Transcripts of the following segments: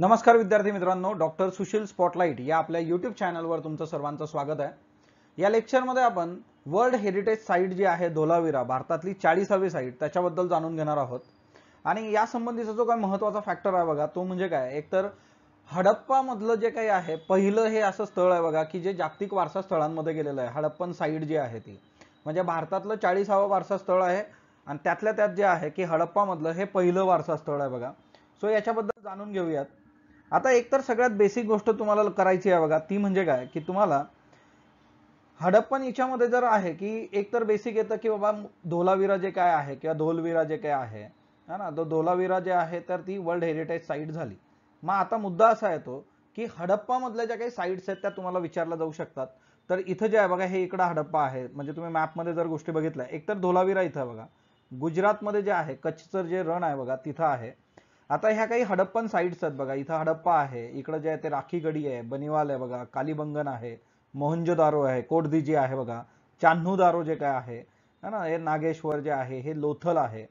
नमस्कार विद्यार्थी मित्रांनो डॉक्टर सुशील स्पॉटलाइट या आपल्या यूट्यूब चॅनलवर तुमचं सर्वांचं स्वागत आहे या लेक्चरमध्ये आपण वर्ल्ड हेरिटेज साईट जी आहे धोलावीरा भारतातली चाळीसावी साईट त्याच्याबद्दल जाणून घेणार आहोत आणि या संबंधीचा जो काही महत्वाचा फॅक्टर आहे बघा तो म्हणजे काय एकतर हडप्पामधलं जे काही आहे पहिलं हे असं स्थळ आहे बघा की जे जागतिक वारसा स्थळांमध्ये गेलेलं आहे हडप्पन साईट जी आहे ती म्हणजे भारतातलं चाळीसावं वारसा स्थळ आहे आणि त्यातल्या त्यात जे आहे की हडप्पामधलं हे पहिलं वारसा स्थळ आहे बघा सो याच्याबद्दल जाणून घेऊयात आता एकतर सगळ्यात बेसिक गोष्ट तुम्हाला करायची आहे बघा ती म्हणजे काय की तुम्हाला हडप्पन याच्यामध्ये जर आहे की एकतर बेसिक येतं की बाबा धोलावीरा जे काय आहे किंवा धोलवीरा जे काय आहे है ना तो धोलावीरा जे आहे तर ती वर्ल्ड हेरिटेज साईट झाली मग आता मुद्दा असा येतो की हडप्पा मधल्या ज्या काही साईट्स आहेत त्या तुम्हाला विचारल्या जाऊ शकतात तर इथं जे आहे बघा हे इकडं हडप्पा आहे म्हणजे तुम्ही मॅपमध्ये जर गोष्टी बघितल्या एकतर धोलावीरा इथं बघा गुजरातमध्ये जे आहे कच्छचं जे रण आहे बघा तिथं आहे आता ह्या काही हडप्पन साईट्स आहेत बघा इथं हडप्पा आहे इकडं जे आहे ते राखी गडी आहे बनिवाल आहे बघा कालीबंगन आहे दारो आहे कोटदिजी आहे बघा दारो जे काय आहे है ना हे नागेश्वर जे आहे हे लोथल आहे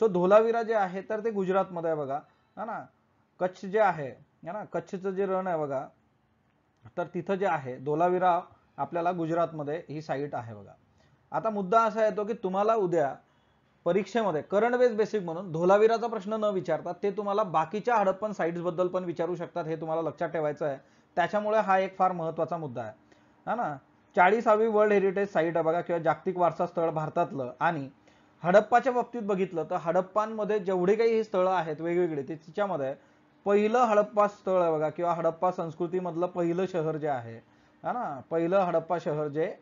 सो धोलावीरा जे आहे तर ते गुजरातमध्ये आहे बघा है ना कच्छ जे आहे है ना कच्छचं जे रण आहे बघा तर तिथं जे आहे धोलावीरा आपल्याला गुजरातमध्ये ही साईट आहे बघा आता मुद्दा असा येतो की तुम्हाला उद्या परीक्षेमध्ये करंट बेस बेसिक म्हणून धोलावीराचा प्रश्न न विचारता ते तुम्हाला बाकीच्या हडप्पन साईट्स बद्दल पण विचारू शकतात हे तुम्हाला लक्षात ठेवायचं आहे त्याच्यामुळे हा एक फार महत्त्वाचा मुद्दा आहे हा ना चाळीसावी वर्ल्ड हेरिटेज साईट आहे बघा किंवा जागतिक वारसा स्थळ भारतातलं आणि हडप्पाच्या बाबतीत बघितलं तर हडप्पांमध्ये जेवढी काही ही स्थळं आहेत वेगवेगळी ते तिच्यामध्ये पहिलं हडप्पा स्थळ आहे बघा किंवा हडप्पा संस्कृतीमधलं पहिलं शहर जे आहे हा ना पहिलं हडप्पा शहर जे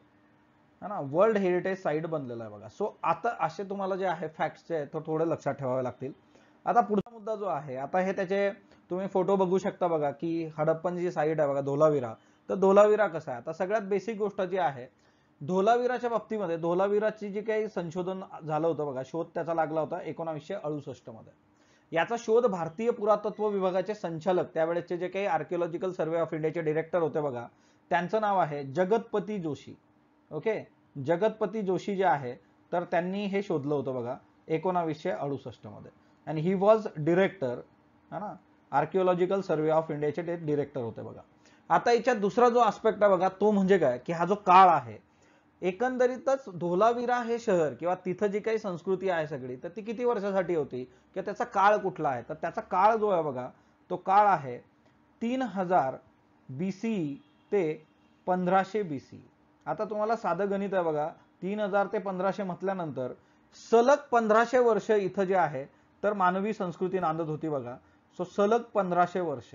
है ना वर्ल्ड हेरिटेज साईट बनलेला आहे बघा सो आता असे तुम्हाला जे आहे फॅक्ट्स जे आहेत थोडे लक्षात ठेवावे लागतील आता पुढचा मुद्दा जो आहे आता हे त्याचे तुम्ही फोटो बघू शकता बघा की हडप्पन जी साईट आहे बघा धोलावीरा तर धोलावीरा कसा आहे आता सगळ्यात बेसिक गोष्ट जी आहे धोलावीराच्या बाबतीमध्ये धोलावीराची जी काही संशोधन झालं होतं बघा शोध त्याचा लागला होता एकोणावीसशे अडुसष्ट मध्ये याचा शोध भारतीय पुरातत्व विभागाचे संचालक त्यावेळेसचे जे काही आर्किओलॉजिकल सर्वे ऑफ इंडियाचे डिरेक्टर होते बघा त्यांचं नाव आहे जगतपती जोशी ओके जगतपती जोशी जे आहे तर त्यांनी हे शोधलं होतं बघा एकोणावीसशे मध्ये अँड ही वॉज डिरेक्टर है ना आर्किओलॉजिकल सर्वे ऑफ इंडियाचे ते डिरेक्टर होते बघा आता याच्यात दुसरा जो आस्पेक्ट आहे बघा तो म्हणजे काय की हा जो काळ आहे एकंदरीतच धोलावीरा हे शहर किंवा तिथं जी काही संस्कृती आहे सगळी तर ती किती वर्षासाठी होती किंवा त्याचा काळ कुठला आहे तर त्याचा काळ जो आहे बघा तो काळ आहे तीन हजार बी सी ते पंधराशे बी सी आता तुम्हाला साधं गणित आहे बघा तीन हजार ते पंधराशे म्हटल्यानंतर सलग पंधराशे वर्ष इथं जे आहे तर मानवी संस्कृती नांदत होती बघा सो सलग पंधराशे वर्ष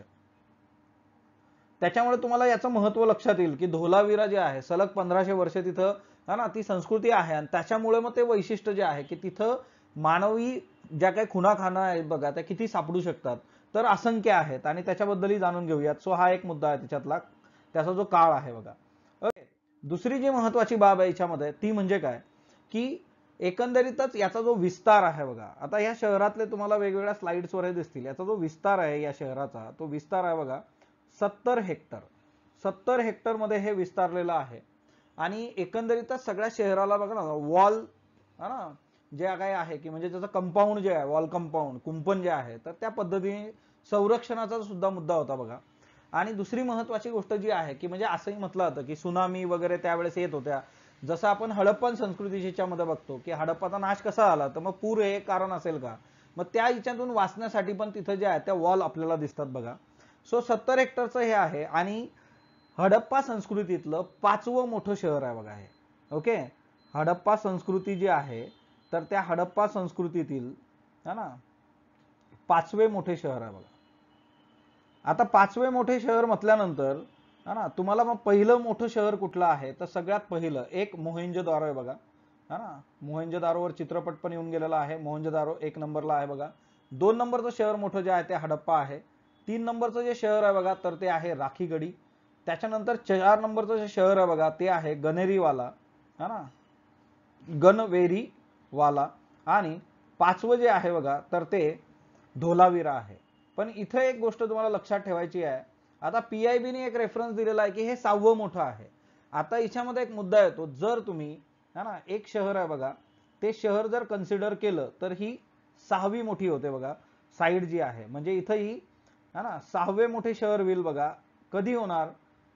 त्याच्यामुळे तुम्हाला याचं महत्व लक्षात येईल की धोलावीरा जे आहे सलग पंधराशे वर्ष तिथं ना ती संस्कृती आहे आणि त्याच्यामुळे मग ते वैशिष्ट्य जे आहे की तिथं मानवी ज्या काही खुणाखाना आहेत बघा त्या किती सापडू शकतात तर असंख्य आहेत आणि त्याच्याबद्दलही जाणून घेऊयात सो हा एक मुद्दा आहे त्याच्यातला त्याचा जो काळ आहे बघा दुसरी जी महत्वाची बाब आहे याच्यामध्ये ती म्हणजे काय की एकंदरीतच याचा जो विस्तार आहे बघा आता या शहरातले तुम्हाला वेगवेगळ्या स्लाइड्सवर दिसतील याचा जो विस्तार आहे या शहराचा तो विस्तार आहे बघा सत्तर हेक्टर सत्तर मध्ये हे विस्तारलेलं आहे आणि एकंदरीतच सगळ्या शहराला बघा ना वॉल हा ना जे काय आहे की म्हणजे त्याचं कंपाऊंड जे आहे वॉल कंपाऊंड कुंपण जे आहे तर त्या पद्धतीने संरक्षणाचा सुद्धा मुद्दा होता बघा आणि दुसरी महत्वाची गोष्ट जी आहे की म्हणजे असंही म्हटलं होतं की सुनामी वगैरे त्यावेळेस येत होत्या जसं आपण हडप्पन ज्याच्यामध्ये बघतो की हडप्पाचा नाश कसा आला तर मग पूर हे कारण असेल का मग त्या याच्यातून वाचण्यासाठी पण तिथं जे आहे त्या वॉल आपल्याला दिसतात बघा सो सत्तर हेक्टरचं हे आहे आणि हडप्पा संस्कृतीतलं पाचवं मोठं शहर आहे बघा हे ओके हडप्पा संस्कृती जी आहे तर त्या हडप्पा संस्कृतीतील है ना पाचवे मोठे शहर आहे बघा आता पाचवे मोठे शहर म्हटल्यानंतर हा ना तुम्हाला मग पहिलं मोठं शहर कुठलं आहे तर सगळ्यात पहिलं एक मोहेंजोदारो आहे बघा हा ना मोहेंजोदारोवर चित्रपट पण येऊन गेलेला आहे मोहेंजोदारो एक नंबरला आहे बघा दोन नंबरचं शहर मोठं जे आहे ते हडप्पा आहे तीन नंबरचं जे शहर आहे बघा तर ते आहे राखीगडी त्याच्यानंतर चार नंबरचं जे शहर आहे बघा ते आहे गणेरीवाला हा ना गणवेरीवाला आणि पाचवं जे आहे बघा तर ते धोलावीरा आहे पण इथं एक गोष्ट तुम्हाला लक्षात ठेवायची आहे आता पी आय बीने एक रेफरन्स दिलेला आहे की हे सहावं मोठं आहे आता याच्यामध्ये एक मुद्दा येतो जर तुम्ही है ना एक शहर आहे बघा ते शहर जर कन्सिडर केलं तर ही सहावी मोठी होते बघा साईड जी आहे म्हणजे इथं ही है ना सहावे मोठे शहर होईल बघा कधी होणार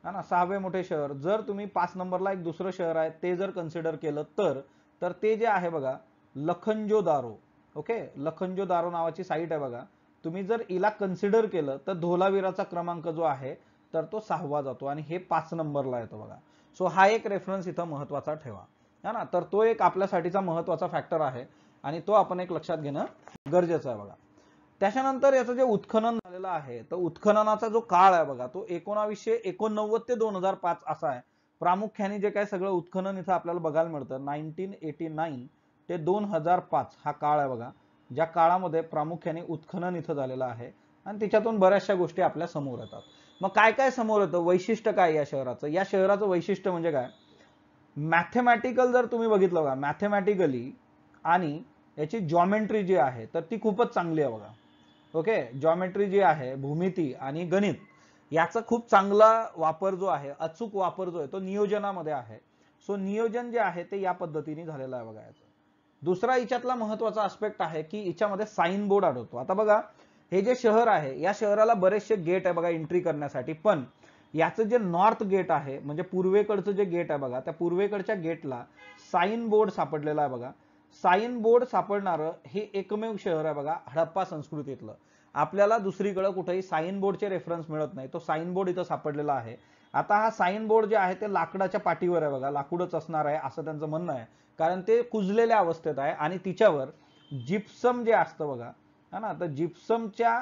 हा ना सहावे मोठे शहर जर तुम्ही पाच नंबरला एक दुसरं शहर आहे ते जर कन्सिडर केलं तर तर ते जे आहे बघा लखनजो दारो ओके लखनजो दारो नावाची साईट आहे बघा तुम्ही जर इला कन्सिडर केलं तर धोलावीराचा क्रमांक जो आहे तर तो सहावा जातो आणि हे पाच नंबरला येतो बघा सो हा एक रेफरन्स इथं महत्वाचा ठेवा है ना तर तो एक आपल्यासाठीचा महत्वाचा फॅक्टर आहे आणि तो आपण एक लक्षात घेणं गरजेचं आहे बघा त्याच्यानंतर याचं जे उत्खनन झालेलं आहे तर उत्खननाचा जो काळ आहे बघा तो एकोणावीसशे एकोणनव्वद ते दोन हजार पाच असा आहे प्रामुख्याने जे काय सगळं उत्खनन इथं आपल्याला बघायला मिळतं नाईन्टीन एटी नाईन ते दोन हजार पाच हा काळ आहे बघा ज्या काळामध्ये प्रामुख्याने उत्खनन इथं झालेलं आहे आणि तिच्यातून बऱ्याचशा गोष्टी आपल्या समोर येतात मग काय काय समोर येतं वैशिष्ट्य काय या शहराचं या शहराचं वैशिष्ट्य म्हणजे काय मॅथमॅटिकल जर तुम्ही बघितलं बघा मॅथमॅटिकली आणि याची जॉमेट्री जी आहे तर ती खूपच चांगली आहे बघा ओके जॉमेट्री जी आहे भूमिती आणि गणित याचा खूप चांगला वापर जो आहे अचूक वापर जो आहे तो नियोजनामध्ये आहे सो नियोजन जे आहे ते या पद्धतीने झालेलं आहे बघा याचं दुसरा हिच्यातला महत्वाचा आस्पेक्ट आहे की हिच्यामध्ये साईन बोर्ड आढळतो आता बघा हे जे शहर आहे या शहराला बरेचसे गेट आहे बघा एंट्री करण्यासाठी पण याचं जे नॉर्थ गेट आहे म्हणजे पूर्वेकडचं जे गेट आहे बघा त्या पूर्वेकडच्या गेटला साईन बोर्ड सापडलेला आहे बघा साईन बोर्ड सापडणारं हे एकमेव शहर आहे बघा हडप्पा संस्कृतीतलं आपल्याला दुसरीकडे कुठेही साईन बोर्डचे रेफरन्स मिळत नाही तो साईन बोर्ड इथं सापडलेला आहे आता हा साईन बोर्ड जे आहे ते लाकडाच्या पाठीवर आहे बघा लाकूडच असणार आहे असं त्यांचं म्हणणं आहे कारण ते कुजलेल्या अवस्थेत आहे आणि तिच्यावर जिप्सम जे असतं बघा हा ना तर जिप्समच्या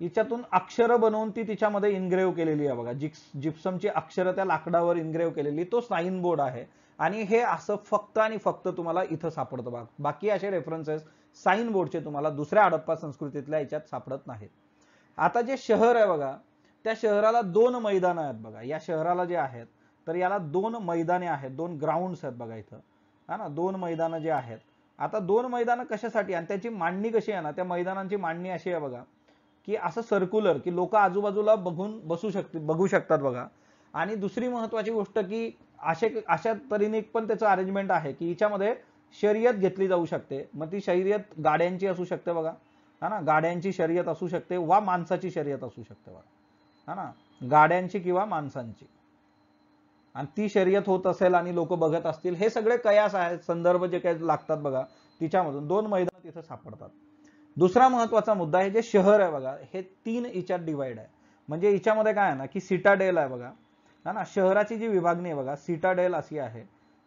हिच्यातून अक्षरं बनवून ती तिच्यामध्ये इनग्रेव्ह केलेली आहे बघा जिप्स जिप्समची अक्षरं त्या लाकडावर इनग्रेव्ह केलेली तो साईन बोर्ड आहे आणि हे असं फक्त आणि फक्त तुम्हाला इथं सापडतं बघा बाकी असे रेफरन्सेस साईन बोर्डचे तुम्हाला दुसऱ्या हडप्पा संस्कृतीतल्या याच्यात सापडत नाहीत आता जे शहर आहे बघा त्या शहराला दोन मैदानं आहेत बघा या शहराला जे आहेत तर याला दोन मैदाने आहेत दोन ग्राउंड्स आहेत बघा इथं हा ना दोन मैदानं जे आहेत आता दोन मैदानं कशासाठी आणि त्याची मांडणी कशी आहे ना त्या मैदानांची मांडणी अशी आहे बघा की असं सर्क्युलर की लोक आजूबाजूला बघून बसू शकतील बघू शकतात बघा आणि दुसरी महत्वाची गोष्ट की असे अशा तऱ्हेने पण त्याचं अरेंजमेंट आहे की हिच्यामध्ये शर्यत घेतली जाऊ शकते मग ती शर्यत गाड्यांची असू शकते बघा हा ना गाड्यांची शर्यत असू शकते वा माणसाची शर्यत असू शकते बघा हा ना गाड्यांची किंवा माणसांची आणि ती शर्यत होत असेल आणि लोक बघत असतील हे सगळे कयास आहेत संदर्भ जे काही लागतात बघा तिच्यामधून दोन मैदान तिथं सापडतात दुसरा महत्वाचा मुद्दा आहे जे शहर आहे बघा हे तीन हिच्यात डिवाइड आहे म्हणजे याच्यामध्ये काय आहे ना की सिटाडेल आहे बघा हा ना शहराची जी विभागणी आहे बघा सिटाडेल अशी आहे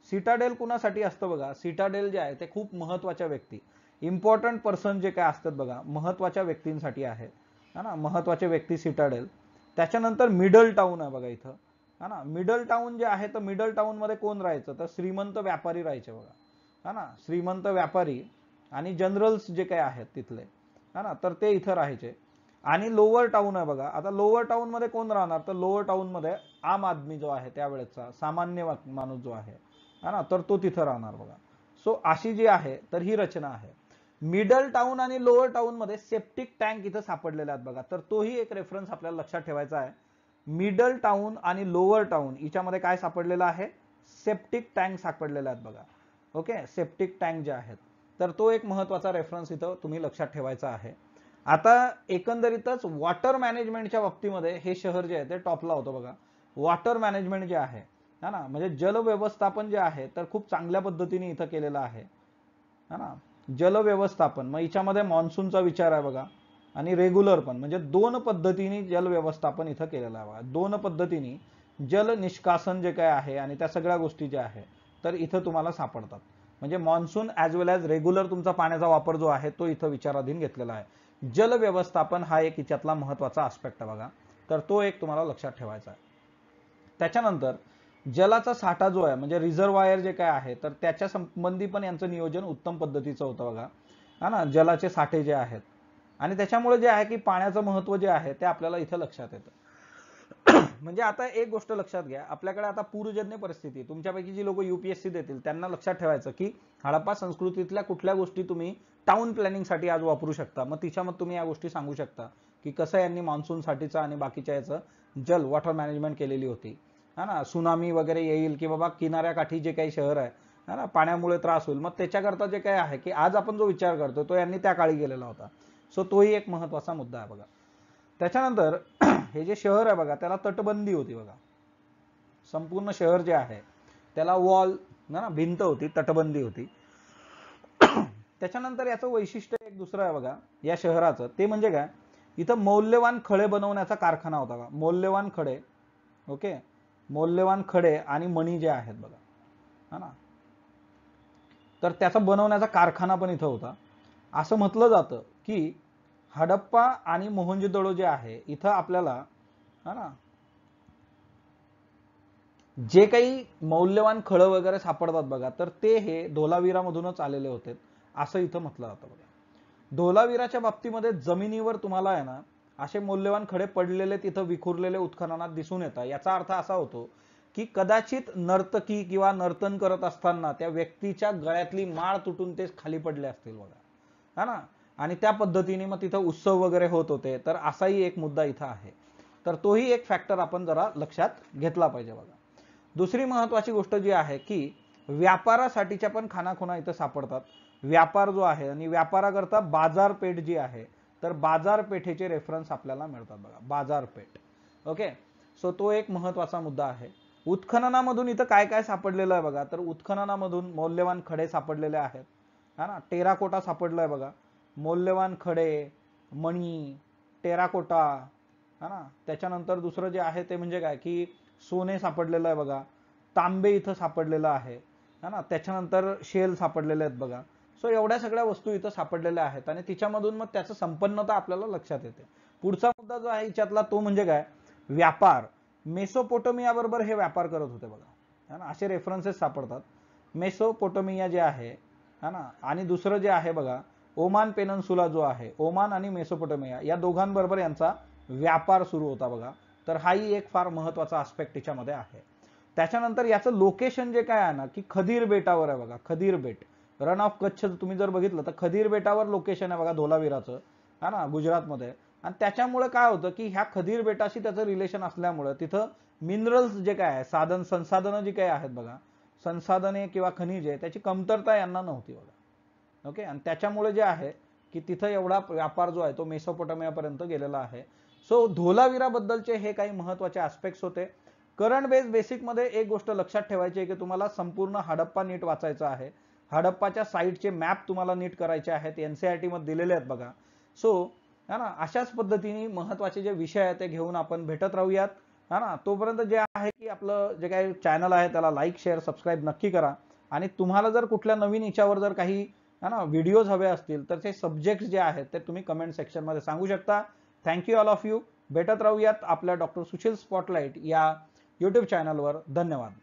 सिटाडेल कुणासाठी असतं बघा सिटाडेल जे आहे ते खूप महत्वाच्या व्यक्ती इम्पॉर्टंट पर्सन जे काय असतात बघा महत्वाच्या व्यक्तींसाठी आहे हा ना महत्वाचे व्यक्ती सिटाडेल त्याच्यानंतर मिडल टाऊन आहे बघा इथं हा ना मिडल टाऊन जे आहे तर मिडल टाउन मध्ये कोण राहायचं तर श्रीमंत व्यापारी राहायचे बघा हा ना श्रीमंत व्यापारी आणि जनरल्स जे काही आहेत तिथले हा ना तर ते इथं राहायचे आणि लोअर टाऊन आहे बघा आता लोअर टाउन मध्ये कोण राहणार तर लोअर मध्ये आम आदमी जो आहे त्यावेळेचा सामान्य माणूस जो आहे हा ना तर तो तिथं राहणार बघा सो अशी जी आहे तर ही रचना आहे मिडल टाऊन आणि लोअर मध्ये सेप्टिक टँक इथं सापडलेले आहेत बघा तर तोही एक रेफरन्स आपल्याला लक्षात ठेवायचा आहे मिडल टाऊन आणि लोअर टाऊन याच्यामध्ये काय सापडलेलं आहे सेप्टिक टँक सापडलेले आहेत बघा ओके सेप्टिक टँक जे आहेत तर तो एक महत्वाचा रेफरन्स इथं तुम्ही लक्षात ठेवायचा आहे आता एकंदरीतच वॉटर मॅनेजमेंटच्या बाबतीमध्ये हे शहर जे आहे ते टॉपला होतं बघा वॉटर मॅनेजमेंट जे आहे ना म्हणजे जल व्यवस्थापन जे आहे तर खूप चांगल्या पद्धतीने इथं केलेलं आहे हा ना व्यवस्थापन मग याच्यामध्ये मान्सूनचा विचार आहे बघा आणि रेग्युलर पण म्हणजे दोन पद्धतीने व्यवस्थापन इथं केलेलं आहे बघा दोन पद्धतीने जल निष्कासन जे काय आहे आणि त्या सगळ्या गोष्टी ज्या आहे तर इथं तुम्हाला सापडतात म्हणजे monsoon as well as regular तुमचा पाण्याचा वापर जो आहे तो इथं विचाराधीन घेतलेला आहे जल व्यवस्थापन हा एक याच्यातला महत्त्वाचा आस्पेक्ट आहे बघा तर तो एक तुम्हाला लक्षात ठेवायचा आहे त्याच्यानंतर जलाचा साठा जो आहे म्हणजे रिझर्वायर जे काय आहे तर त्याच्या संबंधी पण यांचं नियोजन उत्तम पद्धतीचं होतं बघा हा ना जलाचे साठे जे आहेत आणि त्याच्यामुळे जे आहे की पाण्याचं महत्व जे आहे ते आपल्याला इथं लक्षात येतं म्हणजे आता एक गोष्ट लक्षात घ्या आपल्याकडे आता पूरजन्य परिस्थिती तुमच्यापैकी जी लोक युपीएससी देतील त्यांना लक्षात ठेवायचं की हडप्पा संस्कृतीतल्या कुठल्या गोष्टी तुम्ही टाउन प्लॅनिंगसाठी आज वापरू शकता मग तिच्या मग तुम्ही या गोष्टी सांगू शकता की कसं यांनी मान्सूनसाठीचं आणि बाकीच्या याचं जल वॉटर मॅनेजमेंट केलेली होती हा ना सुनामी वगैरे येईल की बाबा किनाऱ्याकाठी जे काही शहर आहे है ना पाण्यामुळे त्रास होईल मग त्याच्याकरता जे काही आहे की आज आपण जो विचार करतो तो यांनी त्या काळी केलेला होता सो तोही एक महत्वाचा मुद्दा आहे बघा त्याच्यानंतर हे जे शहर आहे बघा त्याला तटबंदी होती बघा संपूर्ण शहर जे आहे त्याला वॉल ना भिंत होती तटबंदी होती त्याच्यानंतर याचं वैशिष्ट्य एक दुसरं आहे बघा या शहराचं ते म्हणजे काय इथं मौल्यवान खडे बनवण्याचा कारखाना होता बघा मौल्यवान खडे ओके मौल्यवान खडे आणि मणी जे आहेत बघा हा ना तर त्याचा बनवण्याचा कारखाना पण इथं होता असं म्हटलं जातं की हडप्पा आणि मोहनजोदडो जे आहे इथं आपल्याला हा ना जे काही मौल्यवान खळं वगैरे सापडतात बघा तर ते हे धोलावीरामधूनच आलेले होते असं इथं म्हटलं जातं बघा धोलावीराच्या बाबतीमध्ये जमिनीवर तुम्हाला आहे ना असे मौल्यवान खडे पडलेले तिथं विखुरलेले उत्खननात दिसून येतात याचा अर्थ असा होतो की कदाचित नर्तकी किंवा नर्तन करत असताना त्या व्यक्तीच्या गळ्यातली माळ तुटून ते खाली पडले असतील बघा हा ना आणि त्या पद्धतीने मग तिथं उत्सव वगैरे होत होते तर असाही एक मुद्दा इथं आहे तर तोही एक फॅक्टर आपण जरा लक्षात घेतला पाहिजे बघा दुसरी महत्वाची गोष्ट जी आहे की व्यापारासाठीच्या पण खुना इथं सापडतात व्यापार जो आहे आणि व्यापाराकरता बाजारपेठ जी आहे तर बाजारपेठेचे रेफरन्स आपल्याला मिळतात बघा बाजारपेठ ओके सो तो एक महत्वाचा मुद्दा आहे उत्खननामधून इथं काय काय सापडलेलं आहे बघा तर उत्खननामधून मौल्यवान खडे सापडलेले आहेत हा ना टेराकोटा सापडला आहे बघा मौल्यवान खडे मणी टेराकोटा हा ना त्याच्यानंतर दुसरं जे आहे ते म्हणजे काय की सोने सापडलेलं आहे बघा तांबे इथं सापडलेलं आहे हा ना त्याच्यानंतर शेल सापडलेले आहेत बघा सो एवढ्या सगळ्या वस्तू इथं सापडलेल्या आहेत आणि तिच्यामधून मग त्याचं संपन्नता आपल्याला लक्षात येते पुढचा मुद्दा जो आहे हिच्यातला तो म्हणजे काय व्यापार बरोबर हे व्यापार करत होते बघा है ना असे रेफरन्सेस सापडतात मेसोपोटोमिया जे आहे है ना आणि दुसरं जे आहे बघा ओमान पेनन्सुला जो आहे ओमान आणि मेसोपोटोमिया या दोघांबरोबर यांचा व्यापार सुरू होता बघा तर हाही एक फार महत्वाचा आस्पेक्ट तिच्यामध्ये आहे त्याच्यानंतर याचं लोकेशन जे काय आहे ना की खदीर बेटावर आहे बघा खदीर बेट रन ऑफ कच्छ तुम्ही जर बघितलं तर खदीर बेटावर लोकेशन आहे बघा धोलावीराचं हा ना गुजरातमध्ये आणि त्याच्यामुळे काय होतं की ह्या खदीर बेटाशी त्याचं रिलेशन असल्यामुळे तिथं मिनरल्स जे काय आहे साधन संसाधनं जी काही आहेत बघा संसाधने किंवा खनिजे त्याची कमतरता यांना नव्हती बघा ओके आणि त्याच्यामुळे जे आहे की तिथं एवढा व्यापार जो आहे तो मेसोपोटमियापर्यंत गेलेला आहे सो धोलावीराबद्दलचे हे काही महत्वाचे आस्पेक्ट्स होते करंट बेस बेसिकमध्ये एक गोष्ट लक्षात ठेवायची आहे की तुम्हाला संपूर्ण हडप्पा नीट वाचायचा आहे हडप्पाच्या साईटचे मॅप तुम्हाला नीट करायचे आहेत एन सी e दिलेले आहेत बघा सो है ना अशाच पद्धतीने महत्त्वाचे जे विषय आहेत ते घेऊन आपण भेटत राहूयात है ना तोपर्यंत जे आहे की आपलं जे काही चॅनल आहे त्याला लाईक शेअर सबस्क्राईब नक्की करा आणि तुम्हाला जर कुठल्या नवीन इच्छावर जर काही है ना व्हिडिओज हवे असतील तर ते सब्जेक्ट जे आहेत ते तुम्ही कमेंट सेक्शनमध्ये सांगू शकता थँक्यू ऑल ऑफ यू भेटत राहूयात आपल्या डॉक्टर सुशील स्पॉटलाईट या यूट्यूब चॅनलवर धन्यवाद